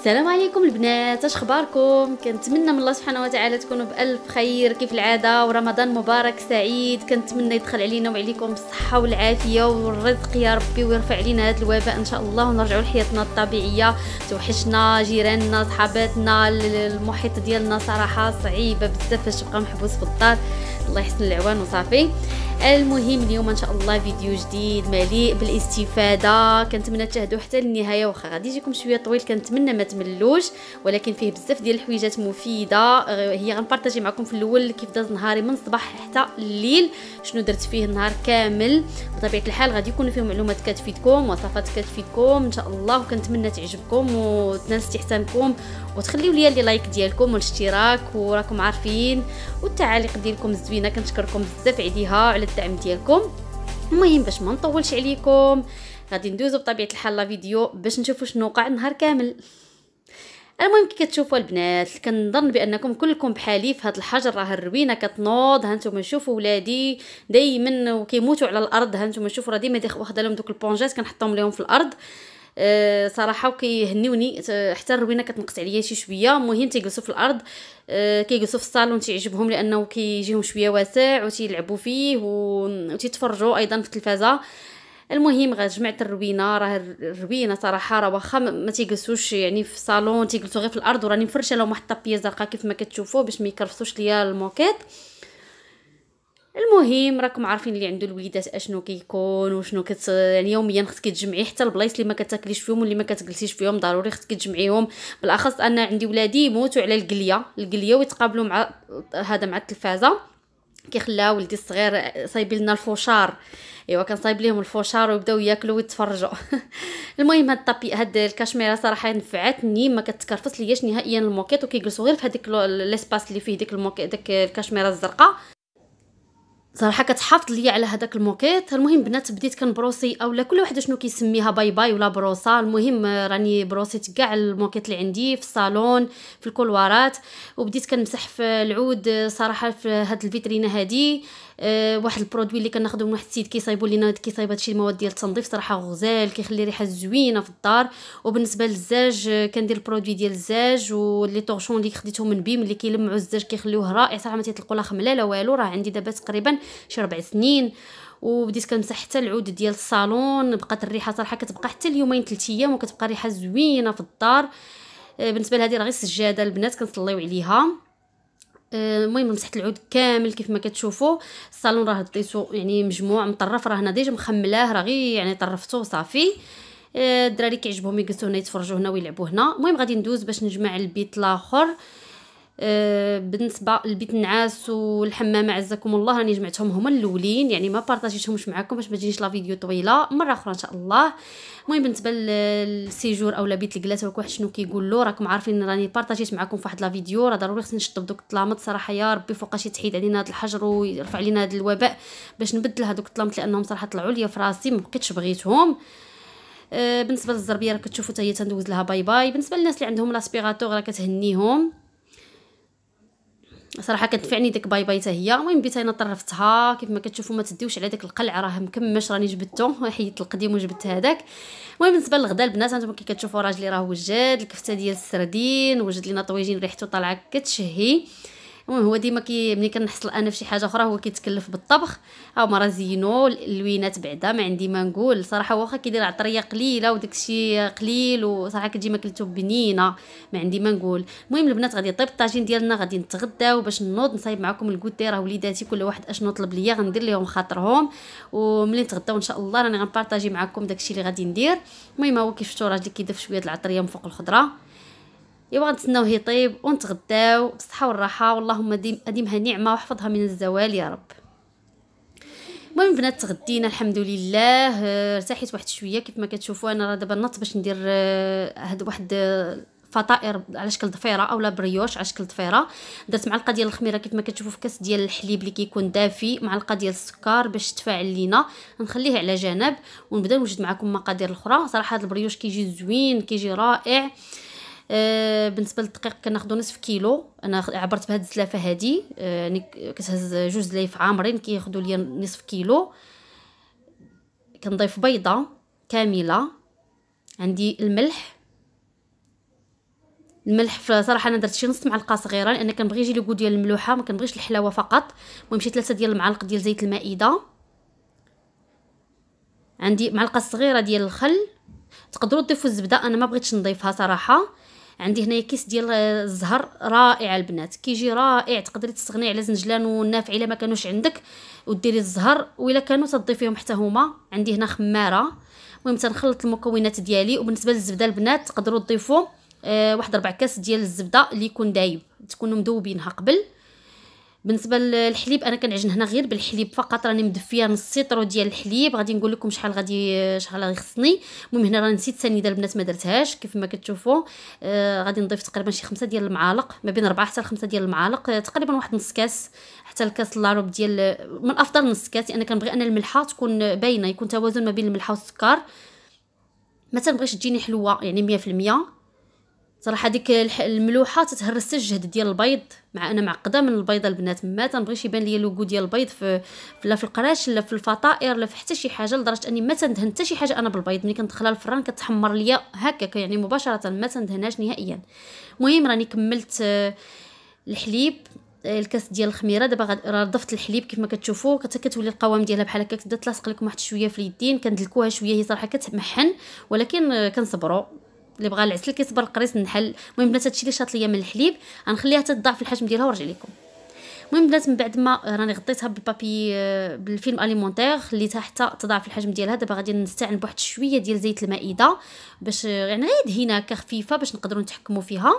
السلام عليكم البنات اش اخباركم كنتمنى من الله سبحانه وتعالى تكونوا بالف خير كيف العاده ورمضان مبارك سعيد كنتمنى يدخل علينا وعليكم بالصحه والعافيه والرزق يا ربي ويرفع علينا هذا الوباء ان شاء الله ونرجعوا لحياتنا الطبيعيه توحشنا جيراننا صحاباتنا المحيط ديالنا صراحه صعيبه بزاف باش تبقى محبوس في الدار الله يحسن العوان وصافي المهم اليوم ان شاء الله فيديو جديد مليء بالاستفاده كنتمنى تشاهدوا حتى للنهايه واخا غادي يجيكم شويه طويل كنتمنى ما تملوش ولكن فيه بزاف ديال الحويجات مفيده آه، هي غنبارطاجي معكم في الاول كيف داز نهاري من الصباح حتى الليل شنو درت فيه النهار كامل بطبيعه الحال غادي يكونوا فيه معلومات كتفيدكم وصفات كتفيدكم ان شاء الله وكنتمنى تعجبكم وتنال استحسانكم وتخليوا ليا لي لايك ديالكم والاشتراك وراكم عارفين والتعاليق ديالكم الزوينه كنشكركم بزاف عليها على الدعم ديالكم المهم باش ما نطولش عليكم غادي ندوزو بطبيعه الحال لا فيديو باش نشوفوا شنو وقع النهار كامل المهم كي كتشوفوا البنات كنظن بانكم كلكم بحالي في هذا الحجر راه الروينه كتنوض هانتوما شوفوا ولادي دائما وكيموتوا على الارض هانتوما شوفوا راه ديما واخده لهم دوك البونجات كنحطهم لهم في الارض أه صراحه وكيهنيوني آه، حتى الروينه كتنقص عليا شي شويه المهم تيجلسوا في الارض أه كيجلسوا في الصالون تيعجبهم لانه كيجيهم شويه واسع وتيلعبوا فيه وتيتفرجوا ايضا في التلفازه المهم غير جمعت الروينه راه الروينه صراحه راه واخا ما تيجلسوش يعني في الصالون تيجلسوا غير في الارض وراني مفرشه لهم واحد الطابيه زرقاء كيف ما كتشوفوا باش ما يكرفسوش ليا الموكيط المهم راكم عارفين اللي عنده الوليدات اشنو كيكون وشنو كت يعني يوميا خصك تجمعي حتى البلايص اللي ما كتاكليش فيهم واللي ما كتجلسيش فيهم ضروري خصك تجمعيهم بالاخص انا عندي ولادي يموتوا على القليه القليه ويتقابلوا مع هذا مع التلفازه كيخلى ولدي الصغير صايب لنا الفوشار ايوا كنصايب لهم الفوشار ويبداو ياكلوا ويتفرجوا المهم هاد الطابي هاد الكشميره صراحه نفعتني ما كتكرفص لياش نهائيا الموكيت وكيجلسوا غير في هذيك ليسباس اللي فيه ديك الموكيت ديك الكشميره الزرقاء صراحه كتحافظ ليا على هذاك الموكيت المهم بنات بديت كنبروسي اولا كل وحده شنو كيسميها باي باي ولا بروسا المهم راني بروسيت كاع الموكيت اللي عندي في الصالون في الكولوارات وبديت كنمسح في العود صراحه في هاد الفيترينه هذه أه واحد البرودوي اللي كناخذو من واحد السيد كيصايبو لينا كيصايب هادشي المواد ديال التنظيف صراحه غزال كيخلي ريحه زوينه في الدار وبالنسبه للزاج آه، كندير البرودوي ديال الزاج ولي طورشون اللي خديتهم من بيم اللي كيلمعوا الزاج كيخليوه رائع صراحه ما تيطلقوا لا خمله لا والو راه عندي دابا تقريبا شي ربع سنين وبديت كنمسح حتى العود ديال الصالون بقات الريحه صراحه كتبقى حتى اليومين ثلاث ايام وكتبقى ريحه زوينه في الدار آه، بالنسبه لهذه راه غير سجاده البنات كنصليو عليها آه، المهم مسحت العود كامل كيف ما كتشوفوا الصالون راه ديتو يعني مجموع مطرف راه هنا ديجا مخملاه راه غير يعني طرفته وصافي آه، الدراري كيعجبهم يجلسوا هنا يتفرجوا هنا ويلعبوا هنا المهم غادي ندوز باش نجمع البيت الاخر آه، بالنسبه لبيت النعاس والحمامه عزكم الله راني جمعتهم هما الاولين يعني ما بارطاجيتهمش معكم باش ما تجينيش لا فيديو طويله مره اخرى ان شاء الله المهم بالنسبه للسيجور اولا بيت الكلاس راك واحد شنو كيقول له راكم عارفين راني بارطاجيت معكم فواحد لا فيديو راه ضروري خصني نشطب دوك الطلامط صراحه يا ربي فوقاش يتحيد علينا هذا الحجر ويرفع علينا هذا الوباء باش نبدل هذوك الطلامط لانهم صراحه طلعوا ليا في راسي ما بقيتش بغيتهم آه، بالنسبه للزربيه راك تشوفوا حتى هي تندوز لها باي باي بالنسبه للناس اللي عندهم لاسبيغاتور راه كتهنيهم صراحه كتفعني ديك باي باي حتى هي المهم بيت انا طرفتها كيف ما كتشوفوا ما تديوش على داك القلع راه مكمش راني جبدته حيدت القديم وجبدت هذاك المهم بالنسبه للغدا البنات انتما كي كتشوفوا راجلي راه وجد الكفته ديال السردين وجد لينا طويجين ريحته طالعه كتشهي هو ديما كي ملي كنحصل انا فشي حاجه اخرى هو كيتكلف بالطبخ ها هما راه زينو اللوينات بعدا ما عندي ما نقول صراحه واخا كيدير عطريه قليله وداكشي قليل وصراحه كتجي ماكلته بنينه ما عندي ما نقول المهم البنات غادي يطيب الطاجين ديالنا غادي نتغداو باش نوض نصايب معكم الكوتي راه وليداتي كل واحد اشنو طلب ليا غندير ليهم خاطرهم وملي نتغداو ان شاء الله راني غنبارطاجي معكم داكشي اللي غادي ندير المهم هو كيف شفتوا راجلي كيدف شويه العطريه من فوق الخضره ايوا نتسناوه يطيب ونتغداو بالصحه والراحه واللهم اديمها نعمه واحفظها من الزوال يا رب المهم بنات تغدينا الحمد لله ارتحيت واحد شويه كيف ما كتشوفوا انا راه دابا نط باش ندير آه، هاد واحد آه، فطائر على شكل ضفيره اولا بريوش على شكل ضفيره درت معلقه ديال الخميره كيف ما كتشوفوا في كاس ديال الحليب اللي كيكون دافي معلقه ديال السكر باش تفاعل لينا نخليه على جنب ونبدا نوجد معكم مقادير الاخرى صراحه هاد البريوش كيجي زوين كيجي رائع آه بالنسبه للدقيق كناخذو نصف كيلو انا عبرت بهاد الزلافه هذه آه يعني كتهز جوج زلايف عامرين كياخذوا لي نصف كيلو كنضيف بيضه كامله عندي الملح الملح صراحه انا درت شي نص معلقه صغيره لان كنبغي يجي لي ديال الملوحه ما كنبغيش الحلاوه فقط المهم شي ثلاثه ديال المعالق ديال زيت المائده عندي معلقه صغيره ديال الخل تقدروا تضيفوا الزبده انا ما بغيتش نضيفها صراحه عندي هنايا كيس ديال الزهر رائع البنات كيجي رائع تقدري تستغني على زنجلان والنافع الا ما كانوش عندك وديري الزهر الا كانوا تضيفيهم حتى هما عندي هنا خماره المهم تنخلط المكونات ديالي وبالنسبه للزبده البنات تقدروا تضيفوا آه واحد ربع كاس ديال الزبده اللي يكون دايب تكونوا مذوبينها قبل بالنسبه للحليب انا كنعجن هنا غير بالحليب فقط راني مدفيه نص سيترو ديال الحليب غادي نقول لكم شحال غادي شحال غيخصني المهم هنا راه نسيت سنيده البنات ما درتهاش كيف ما كتشوفوا آه غادي نضيف تقريبا شي خمسة ديال المعالق ما بين ربعة حتى لخمسة ديال المعالق آه تقريبا واحد نص كاس حتى الكاس لاروب ديال آه، من افضل نص كاس لان كنبغي ان الملحه تكون باينه يكون توازن ما بين الملحه والسكر ما تنبغيش تجيني حلوه يعني 100% صراحه ديك الملوحه تتهرس الجهد ديال البيض مع انا معقده من البيضه البنات ما تنبغيش يبان ليا لوغو ديال البيض في لا في القراش لا في الفطائر لا في حتى شي حاجه لدرجه اني ما تندهن حتى شي حاجه انا بالبيض ملي كندخلها الفران كتحمر ليا هكاك يعني مباشره ما تندهناش نهائيا المهم راني كملت آه، الحليب آه، الكاس ديال الخميره دابا راه ضفت الحليب كيف ما كتشوفوا كتولي القوام ديالها بحال هكا كتبدا تلاصق لكم واحد شويه في اليدين كندلكوها شويه هي صراحه كتمحن ولكن آه، كنصبروا اللي بغى العسل كيصبر القريص النحل المهم بنات هادشي اللي شاط ليا من الحليب غنخليها حتى تضاعف الحجم ديالها ونرجع لكم المهم بنات من بعد ما راني غطيتها بالبابي آه، بالفيلم اليمونتير خليتها حتى تضاعف الحجم ديالها دابا غادي نستعمل بواحد شويه ديال زيت المائده باش آه، يعني غير دهينه هكا خفيفه باش نقدروا نتحكموا فيها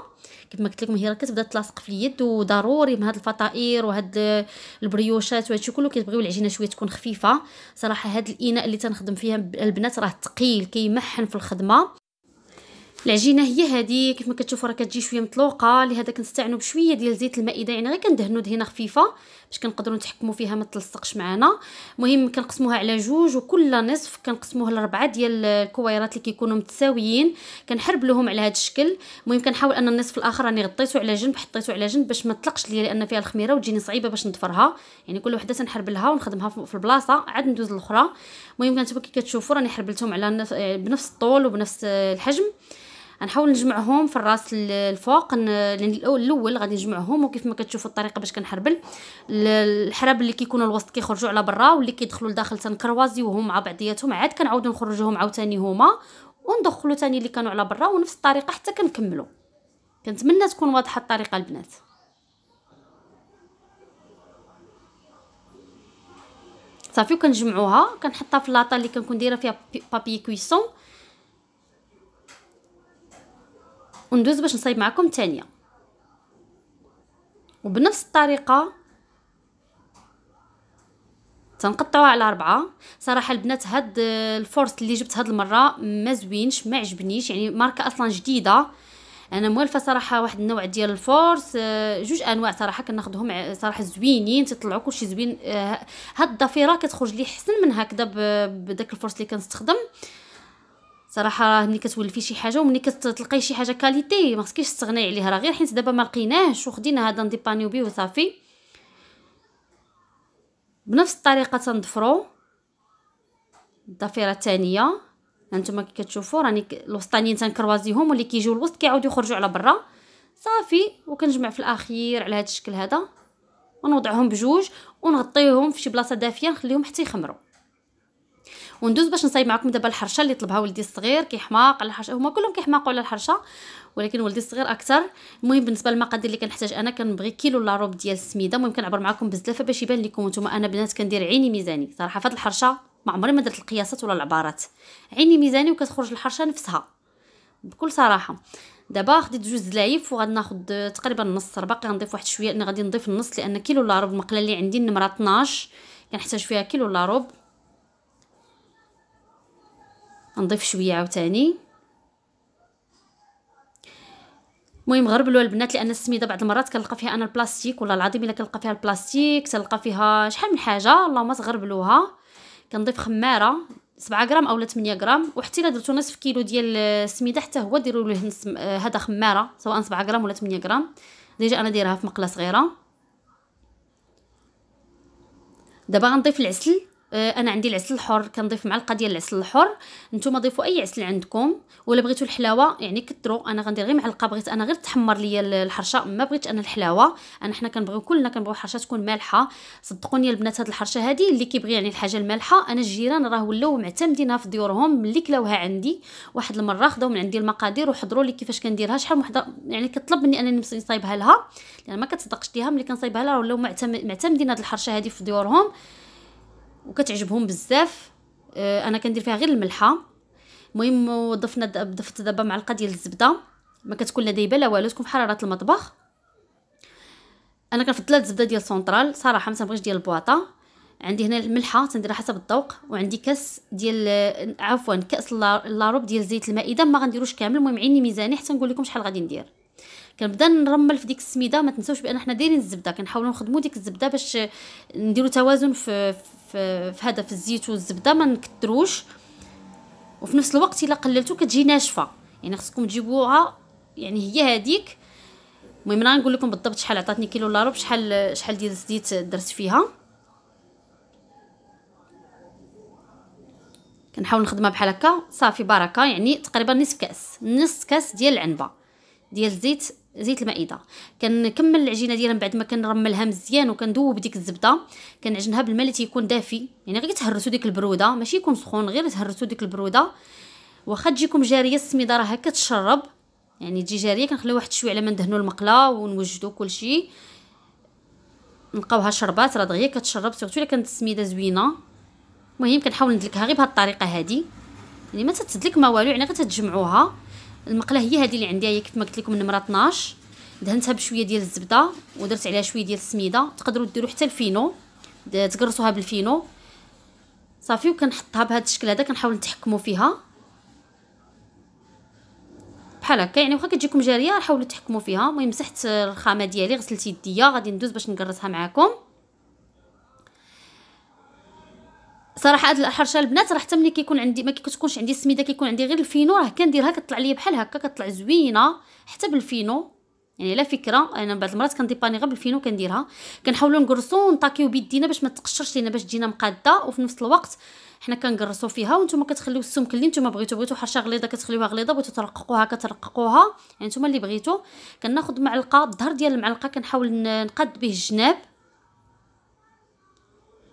ما قلت لكم هي راه كتبدا تلاصق في اليد وضروري من هاد الفطائر وهاد البريوشات وهادشي كله كيبغيو العجينه شويه تكون خفيفه صراحه هاد الاناء اللي تنخدم فيها البنات راه ثقيل كيمحن في الخدمه العجينه هي هذه كيف ما كتشوفوا راه كتجي شويه مطلوقه لهذا كنستعنوا بشويه ديال زيت المائده يعني غير كندهنوا دهنه خفيفه باش كنقدروا نتحكموا فيها ما تلصقش معنا المهم كنقسموها على جوج وكل نصف كنقسموه لربعه ديال الكويرات اللي كيكونوا متساويين كنحربلوهم على هذا الشكل المهم كنحاول ان النصف الاخر راني غطيته على جنب حطيته على جنب باش ما تطلقش ليا لان فيها الخميره وتجيني صعيبه باش نضفرها يعني كل وحده تنحربلها ونخدمها في البلاصه عاد ندوز للاخرى المهم كنتوما كي كتشوفوا راني حربلتهم على بنفس الطول وبنفس الحجم غنحاول نجمعهم في الراس الفوق الاول غادي نجمعهم وكيف ما كتشوفوا الطريقه باش كنحربل الحراب اللي كيكونوا الوسط كيخرجوا على برا واللي كيدخلوا لداخل تنكروازيوهم مع بعضياتهم عاد كنعاودوا نخرجوهم عاوتاني هما وندخلوا تاني اللي كانوا على برا ونفس الطريقه حتى كنكملوا كنتمنى تكون واضحه الطريقه البنات صافي وكنجمعوها كنحطها في لاطا اللي كنكون دايره فيها بابي كويسون وندوز باش نصايب معكم تانية وبنفس الطريقه تنقطعوها على أربعة صراحة البنات هاد الفورس اللي جبت هاد المرة ما زوينش ما عجبنيش يعني ماركة أصلا جديدة انا موالفه صراحه واحد النوع ديال الفورس آه، جوج انواع صراحه كناخذهم صراحه زوينين تيطلعوا كلشي زوين آه، هاد الضفيره كتخرج لي حسن من هكذا بداك الفورس اللي كنستخدم صراحه راه ملي كتولفي شي حاجه وملي كتلقاي شي حاجه كاليتي ما خصكيش تستغني عليها راه غير حيت دابا ما لقيناهش وخدينا هذا نديبانيو بيه وصافي بنفس الطريقه تنضفرو الضفيره الثانيه هانتوما كي كتشوفوا راني الوسطانيين تنكروازيهم واللي كيجيو الوسط كيعاودوا يخرجوا على برا صافي وكنجمع في الاخير على هذا الشكل هذا ونوضعهم بجوج ونغطيهم في شي بلاصه دافيه نخليهم حتى يخمروا وندوز باش نصايب معكم دابا الحرشه اللي طلبها ولدي الصغير كيحماق على الحرشه هما كلهم كيحماقوا على الحرشه ولكن ولدي الصغير اكثر المهم بالنسبه للمقادير اللي كنحتاج انا كنبغي كيلو لاروب ديال السميده المهم كنعبر معكم بزلافه باش يبان لكم نتوما انا بنات كندير عيني ميزاني صراحه فهاد الحرشه ما عمري ما درت القياسات ولا العبارات عيني ميزاني وكتخرج الحرشه نفسها بكل صراحه دابا خديت جوج زلايف وغناخد تقريبا نص باقي غنضيف واحد شويه انا غادي نضيف النص لان كيلو لاروب المقله اللي عندي النمره 12 كنحتاج فيها كيلو الا نضيف شويه عاوتاني المهم غربلوا البنات لان السميده بعض المرات كنلقى فيها انا البلاستيك والله العظيم الا كنلقى فيها البلاستيك تلقى فيها شحال من حاجه اللهم تغربلوها كنضيف خماره 7 غرام اولا 8 غرام وحتى الا درتو نصف كيلو ديال السميده حتى هو ديروا له آه، هذا خماره سواء 7 غرام ولا 8 غرام ديجا انا دايرها في مقله صغيره دابا غنضيف العسل آه، انا عندي العسل الحر كنضيف معلقه ديال العسل الحر نتوما ضيفوا اي عسل عندكم ولا بغيتوا الحلاوه يعني كثروا انا غندير غير معلقه بغيت انا غير تحمر ليا الحرشه ما بغيتش انا الحلاوه انا حنا كنبغيو كلنا كنبغيو الحرشه تكون مالحه صدقوني البنات هاد الحرشه هادي اللي كيبغي يعني الحاجه المالحه انا الجيران راه ولاو معتمدينها في ديورهم ملي كلاوها عندي واحد المره خداو من عندي المقادير وحضروا لي كيفاش كنديرها شحال وحده يعني كطلب مني انني نصايبها لها لان يعني ما كتصدقش ليها ملي كنصايبها لها ولاو معتمدين هاد الحرشه هادي في ديورهم وكتعجبهم بزاف آه، انا كندير فيها غير الملحه المهم وضفنا ضفت دابا معلقه ديال الزبده ما كتكون لا دايبه لا والو تكون في حراره المطبخ انا كنفضل الزبده ديال سونترال صراحه ما تنبغيش ديال البواطه عندي هنا الملحه تنديرها حسب الذوق وعندي كاس ديال عفوا كاس لاروب ديال زيت المائده ما غنديروش كامل المهم عيني ميزاني حتى نقول لكم شحال غادي ندير كنبدا نرمل في ديك السميده ما تنساوش بان حنا دايرين الزبده كنحاولوا نخدموا ديك الزبده باش نديروا توازن في في, هذا في الزيت والزبده ما نكثروش وفي نفس الوقت الا قللتو كتجي ناشفه يعني خصكم تجيبوها يعني هي هذيك المهم انا نقول لكم بالضبط شحال عطاتني كيلو لا رب شحال شحال ديال الزيت درت فيها كنحاول نخدمها بحال هكا صافي بركه يعني تقريبا نصف كاس نصف كاس ديال العنبه ديال الزيت زيت المائده كنكمل العجينه ديالها من بعد ما كنرملها مزيان وكندوب ديك الزبده كنعجنها بالماء اللي تيكون دافي يعني غير تهرسوا ديك البروده ماشي يكون سخون غير تهرسوا ديك البروده واخا تجيكم جاريه السميده راه كتشرب يعني تجي جاريه كنخليوها واحد شويه على ما ندهنوا المقله ونوجدوا كلشي نلقاوها شربات راه دغيا كتشرب سورتو الا كانت السميده زوينه المهم كنحاول ندلكها غير بهاد الطريقه هادي يعني ما تتدلك ما والو يعني غير تجمعوها المقله هي هذه اللي عندي هي كيف ما قلت لكم نمره 12 دهنتها بشويه ديال الزبده ودرت عليها شويه ديال السميده تقدروا ديروا حتى الفينو تقرصوها بالفينو صافي وكنحطها بهذا الشكل هذا كنحاول نتحكموا فيها بحال هكا يعني واخا كتجيكم جاريه حاولوا تحكموا فيها المهم مسحت الرخامه ديالي غسلت يديا غادي ندوز باش نقرصها معاكم صراحه هاد الحرشه البنات راه حتى ملي كيكون عندي ما كتكونش عندي السميده كيكون عندي غير الفينو راه كنديرها كطلع لي بحال هكا كطلع زوينه حتى بالفينو يعني لا فكره انا بعض المرات كنديباني غير بالفينو كنديرها كنحاولوا نقرصو ونطاكيو بيدينا باش ما تقشرش لينا باش تجينا مقاده وفي نفس الوقت حنا كنقرصو فيها وانتم كتخليو السمك اللي نتوما بغيتو بغيتو حرشه غليظه كتخليوها غليظه بغيتو ترققوها كترققوها يعني نتوما اللي بغيتو كناخذ معلقه الظهر ديال المعلقه كنحاول نقاد به الجناب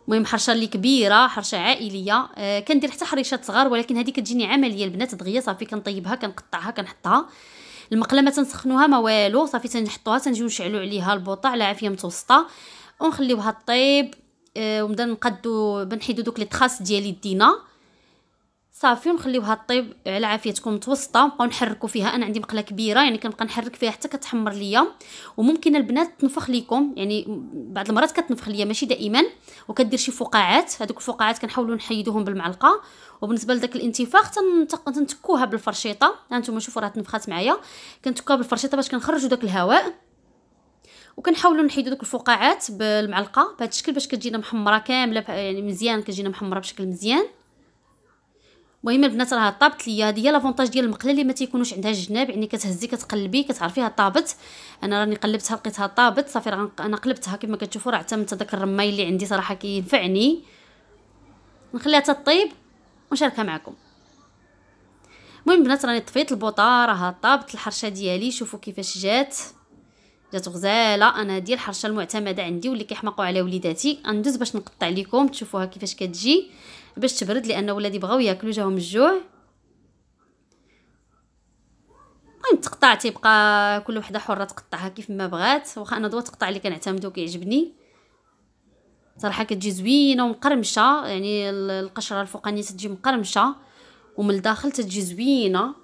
المهم حرشه اللي كبيره حرشه عائليه آه كندير حتى حريشات صغار ولكن هذه كتجيني عمليه البنات دغيا صافي كنطيبها كنقطعها كنحطها المقله ما تنسخنوها ما والو صافي تنحطوها تنجيو نشعلو عليها البوطه على عافيه متوسطه ونخليوها طيب آه ونبدا نقادو بنحيدو دوك لي طراس ديال يدينا صافي ونخليوها طيب على عافيتكم متوسطه ونبقاو نحركوا فيها انا عندي مقله كبيره يعني كنبقى نحرك فيها حتى كتحمر ليا وممكن البنات تنفخ ليكم يعني بعض المرات كتنفخ ليا ماشي دائما وكدير شي فقاعات هذوك الفقاعات كنحاولوا نحيدوهم بالمعلقه وبالنسبه لذاك الانتفاخ تنتكوها بالفرشيطه هانتوما شوفوا راه تنفخات معايا كنتكوها بالفرشيطه باش كنخرجوا داك الهواء وكنحاولوا نحيدوا دوك الفقاعات بالمعلقه بهذا الشكل باش كتجينا محمره كامله يعني مزيان كتجينا محمره بشكل مزيان المهم البنات راه طابت ليا هذه هي لافونتاج ديال المقله اللي ما تيكونوش عندها الجناب يعني كتهزي كتقلبي كتعرفيها طابت انا راني قلبتها لقيتها طابت صافي راه انا قلبتها كما كتشوفوا راه اعتمدت داك الرماي اللي عندي صراحه كينفعني نخليها تطيب ونشاركها معكم المهم البنات راني طفيت البوطه راها طابت الحرشه ديالي شوفوا كيفاش جات جات غزاله انا هذه الحرشه المعتمده عندي واللي كيحماقوا على وليداتي غندوز باش نقطع لكم تشوفوها كيفاش كتجي باش تبرد لان ولادي بغاو ياكلوا جاهم الجوع المهم تقطع تيبقى كل وحده حره تقطعها كيف ما بغات واخا انا دوا تقطع اللي كنعتمدو كيعجبني صراحه كتجي زوينه ومقرمشه يعني القشره الفوقانيه تجي مقرمشه ومن الداخل تجي زوينه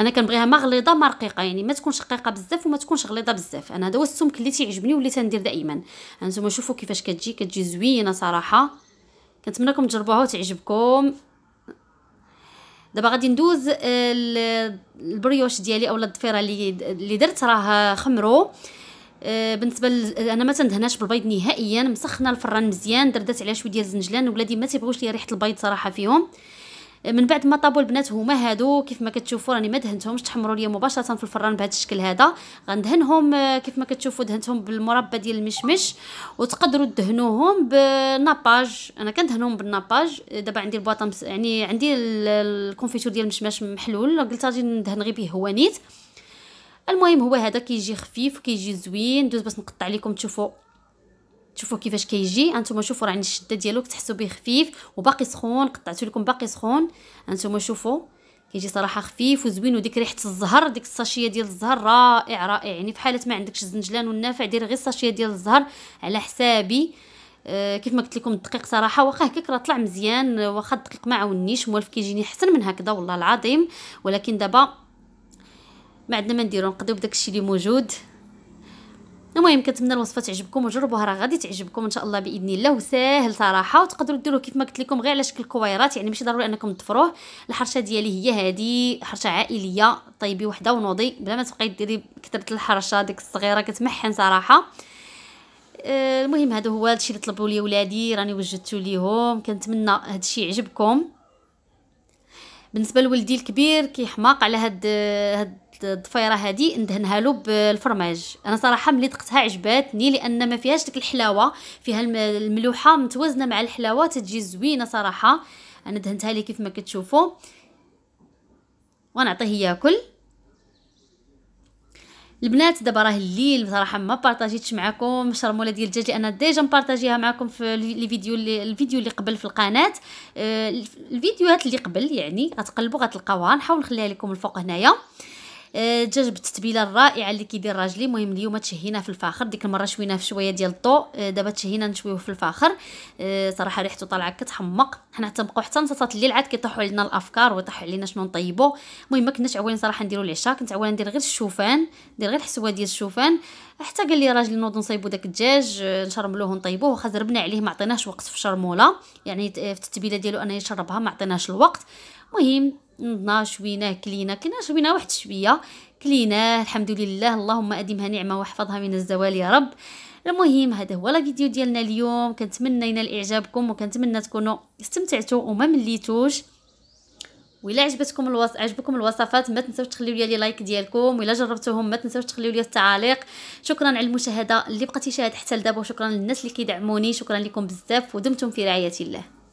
انا كنبغيها مغليظه ما رقيقه يعني ما تكونش رقيقه بزاف وما تكونش غليظه بزاف انا هذا هو السمك اللي تيعجبني واللي تندير دائما هانتوما شوفوا كيفاش كتجي كتجي زوينه صراحه كنتمنىكم تجربوها وتعجبكم دابا غادي ندوز آه، البريوش ديالي اولا الضفيره اللي اللي درت راه خمرو آه، بالنسبه انا ما تندهناش بالبيض نهائيا مسخنه الفران مزيان دردت عليها شويه ديال الزنجلان ولادي ما تيبغوش ليا ريحه البيض صراحه فيهم من بعد ما طابوا البنات هما هادو كيف ما كتشوفوا راني ما دهنتهمش تحمروا لي مباشره في الفران بهذا الشكل هذا غندهنهم آه، كيف ما كتشوفوا دهنتهم بالمربى ديال المشمش وتقدروا تدهنوهم بالناباج انا كندهنهم بالناباج دابا عندي البواطه يعني عندي الكونفيتور ديال المشماش محلول قلت غادي ندهن غير به هو نيت المهم هو هذا كيجي خفيف كيجي زوين دوز باش نقطع لكم تشوفوا شوفوا كيفاش كيجي انتم شوفوا راه عند الشده ديالو كتحسوا به خفيف وباقي سخون قطعته لكم باقي سخون انتم شوفوا كيجي صراحه خفيف وزوين وديك ريحه الزهر ديك الساشيه ديال الزهر رائع رائع يعني في حاله ما عندكش الزنجلان والنافع دير غير الساشيه ديال الزهر على حسابي أه كيف ما قلت لكم الدقيق صراحه واخا هكاك راه طلع مزيان واخا الدقيق ما عاونيش موالف كيجيني احسن من هكذا والله العظيم ولكن دابا ما عندنا ما نديرو نقضيو بداك الشيء اللي موجود المهم كنتمنى الوصفه تعجبكم وجربوها راه غادي تعجبكم ان شاء الله باذن الله وساهل صراحه وتقدروا ديروه كيف ما قلت لكم غير على شكل كويرات يعني ماشي ضروري انكم تفروه الحرشه ديالي هي هذه حرشه عائليه طيبي وحده ونوضي بلا ما تبقاي ديري كثره الحرشه ديك الصغيره كتمحن صراحه آه، المهم هذا هو هادشي اللي طلبوا لي ولادي راني وجدتو ليهم كنتمنى هادشي يعجبكم بالنسبه لولدي الكبير كيحماق على هاد هاد الضفيره هادي ندهنها له بالفرماج انا صراحه ملي دقتها عجباتني لان ما فيهاش ديك الحلاوه فيها الملوحه متوازنه مع الحلاوه تتجي زوينه صراحه انا دهنتها لي كيف ما كتشوفوا ونعطيه ياكل البنات دابا راه الليل بصراحه ما بارطاجيتش معكم الشرموله ديال الدجاج لان ديجا مبارطاجيها معكم في لي فيديو اللي الفيديو اللي قبل في القناه آه، الفيديوهات اللي قبل يعني غتقلبوا غتلقاوها نحاول نخليها لكم الفوق هنايا الدجاج آه، بالتتبيله الرائعه اللي كيدير راجلي المهم اليوم تشهينا في الفاخر ديك المره شويناه في شويه ديال الطو آه، دابا تشهينا نشويوه في الفاخر آه، صراحه ريحته طالعه كتحمق حنا تنبقاو حتى نصات الليل عاد كيطيحوا علينا الافكار ويطيحوا علينا شنو نطيبوا المهم ما كناش عوالين صراحه نديروا العشاء كنت عوانه ندير غير الشوفان ندير غير الحسوه ديال الشوفان حتى قال لي راجلي نوض نصايبو داك الدجاج نشرملوه ونطيبوه واخا زربنا عليه ما عطيناهش وقت في الشرموله يعني في التتبيله ديالو انا يشربها ما عطيناهش الوقت المهم نضنا شويناه كلينا كنا شوينا واحد شويه كليناه الحمد لله اللهم ادمها نعمه واحفظها من الزوال يا رب المهم هذا هو فيديو ديالنا اليوم كنتمنى ينال اعجابكم وكنتمنى تكونوا استمتعتوا وما مليتوش وإلا عجبتكم الوص... عجبكم الوصفات ما تنساوش تخليو لي لايك ديالكم وإلا جربتوهم ما تنساوش تخليو لي التعاليق شكرا على المشاهده اللي بقيتي تيشاهد حتى لدابا وشكرا للناس اللي كيدعموني شكرا لكم بزاف ودمتم في رعايه الله